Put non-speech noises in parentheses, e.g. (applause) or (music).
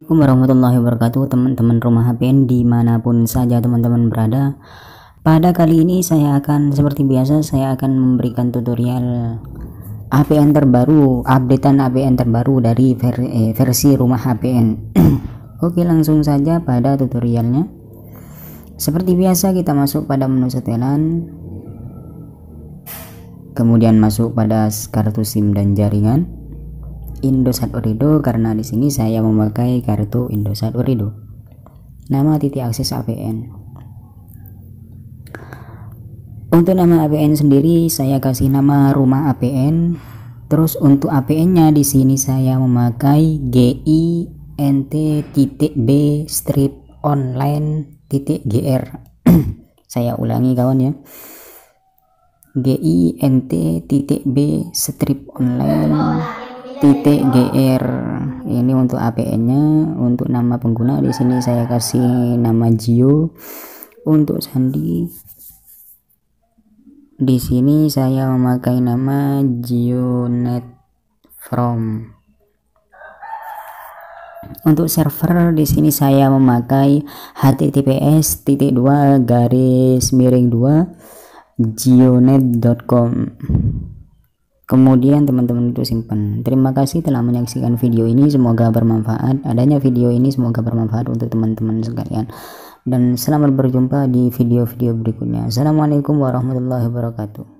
Assalamualaikum warahmatullahi wabarakatuh teman-teman rumah HPN dimanapun saja teman-teman berada pada kali ini saya akan seperti biasa saya akan memberikan tutorial APN terbaru updatean APN terbaru dari ver eh, versi rumah HPN (clears throat) oke langsung saja pada tutorialnya seperti biasa kita masuk pada menu setelan kemudian masuk pada kartu SIM dan jaringan Indosat Urido karena di sini saya memakai kartu Indosat Urido. Nama titik akses APN. Untuk nama APN sendiri saya kasih nama rumah APN. Terus untuk APN-nya di sini saya memakai GI B strip online titik gr (clears throat) saya ulangi kawan ya GI titik B strip online titik gr ini untuk APN nya untuk nama pengguna di sini saya kasih nama Jio untuk sandi di sini saya memakai nama Net from untuk server di sini saya memakai https titik dua garis miring dua jionet.com Kemudian teman-teman itu simpan. Terima kasih telah menyaksikan video ini. Semoga bermanfaat. Adanya video ini semoga bermanfaat untuk teman-teman sekalian. Dan selamat berjumpa di video-video berikutnya. Assalamualaikum warahmatullahi wabarakatuh.